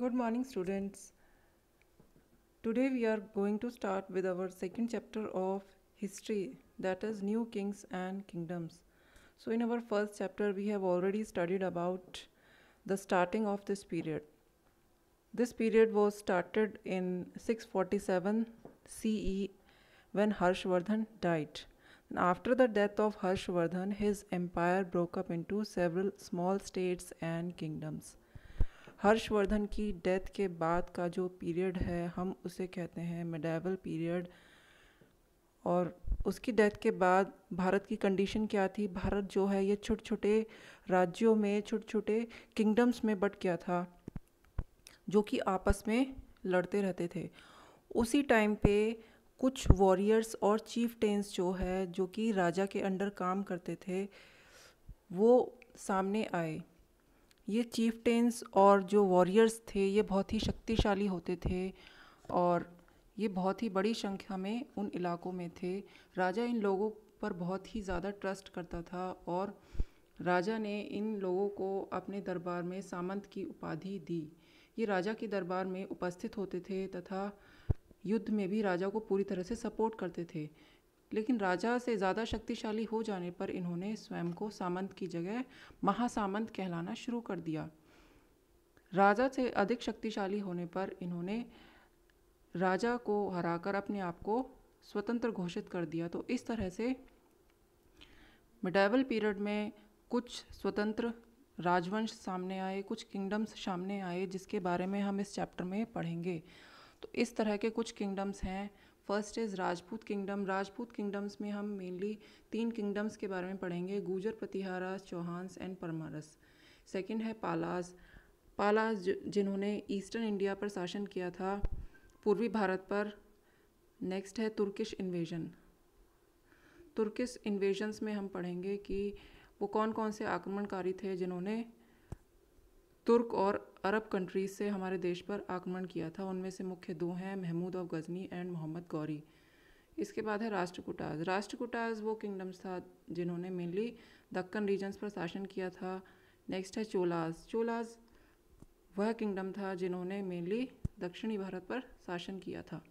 Good morning students. Today we are going to start with our second chapter of history that is new kings and kingdoms. So in our first chapter we have already studied about the starting of this period. This period was started in 647 CE when Harshvardhan died. And after the death of Harshvardhan, his empire broke up into several small states and kingdoms. Harshvardhan की death के बाद का जो period है हम उसे कहते हैं मेडाइवल पीरियड और उसकी डेथ के बाद भारत की कंडीशन क्या थी भारत जो है ये छोटे छोटे राज्यों में छोटे छोटे किंगडम्स में बट गया था जो कि आपस में लड़ते रहते थे उसी टाइम पे कुछ वॉरियर्स और चीफ टेंस जो है जो कि राजा के अंडर काम करते थे वो सामने आए ये चीफटेंस और जो वॉरियर्स थे ये बहुत ही शक्तिशाली होते थे और ये बहुत ही बड़ी संख्या में उन इलाकों में थे राजा इन लोगों पर बहुत ही ज़्यादा ट्रस्ट करता था और राजा ने इन लोगों को अपने दरबार में सामंत की उपाधि दी ये राजा के दरबार में उपस्थित होते थे तथा युद्ध में भी राजा को पूरी तरह से सपोर्ट करते थे लेकिन राजा से ज़्यादा शक्तिशाली हो जाने पर इन्होंने स्वयं को सामंत की जगह महासामंत कहलाना शुरू कर दिया राजा से अधिक शक्तिशाली होने पर इन्होंने राजा को हराकर अपने आप को स्वतंत्र घोषित कर दिया तो इस तरह से मिडाइवल पीरियड में कुछ स्वतंत्र राजवंश सामने आए कुछ किंगडम्स सामने आए जिसके बारे में हम इस चैप्टर में पढ़ेंगे तो इस तरह के कुछ किंगडम्स हैं first is Rajput kingdom Rajput kingdoms में हम मेनली तीन किंगडम्स के बारे में पढ़ेंगे गुजर प्रतिहारा चौहानस एंड परमारस सेकेंड है पालास पालास जिन्होंने ईस्टर्न इंडिया पर शासन किया था पूर्वी भारत पर नेक्स्ट है तुर्किश इन्वेजन तुर्किश इन्वेजन्स में हम पढ़ेंगे कि वो कौन कौन से आक्रमणकारी थे जिन्होंने तुर्क और अरब कंट्रीज से हमारे देश पर आक्रमण किया था उनमें से मुख्य दो हैं महमूद ऑफ गजनी एंड मोहम्मद गौरी इसके बाद है राष्ट्रकुटाज राष्ट्रकुटाज वो किंगडम्स था जिन्होंने मेनली दक्कन रीजन्स पर शासन किया था नेक्स्ट है चोलाज चोलाज वह किंगडम था जिन्होंने मेनली दक्षिणी भारत पर शासन किया था